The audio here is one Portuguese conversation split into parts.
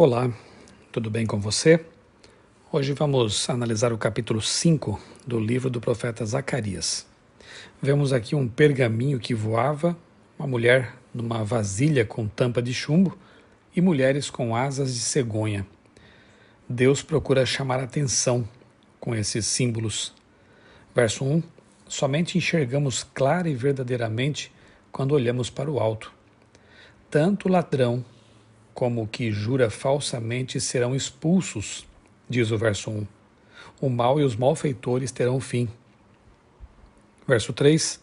Olá, tudo bem com você? Hoje vamos analisar o capítulo 5 do livro do profeta Zacarias. Vemos aqui um pergaminho que voava, uma mulher numa vasilha com tampa de chumbo e mulheres com asas de cegonha. Deus procura chamar atenção com esses símbolos. Verso 1: Somente enxergamos clara e verdadeiramente quando olhamos para o alto. Tanto o ladrão como o que jura falsamente serão expulsos, diz o verso 1. O mal e os malfeitores terão fim. Verso 3: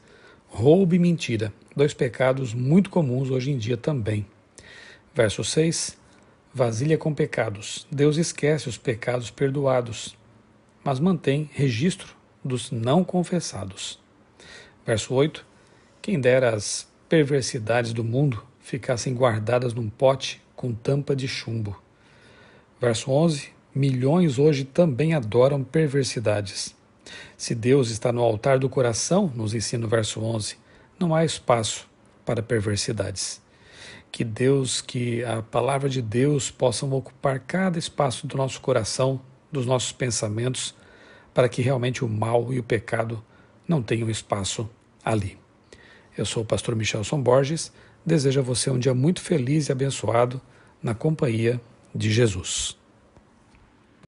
roube mentira, dois pecados muito comuns hoje em dia também. Verso 6: vasilha com pecados. Deus esquece os pecados perdoados, mas mantém registro dos não confessados. Verso 8: Quem dera as perversidades do mundo ficassem guardadas num pote com tampa de chumbo. Verso 11: Milhões hoje também adoram perversidades. Se Deus está no altar do coração, nos ensina o verso 11, não há espaço para perversidades. Que Deus, que a palavra de Deus possam ocupar cada espaço do nosso coração, dos nossos pensamentos, para que realmente o mal e o pecado não tenham espaço ali. Eu sou o pastor Michelson Borges desejo a você um dia muito feliz e abençoado na companhia de Jesus.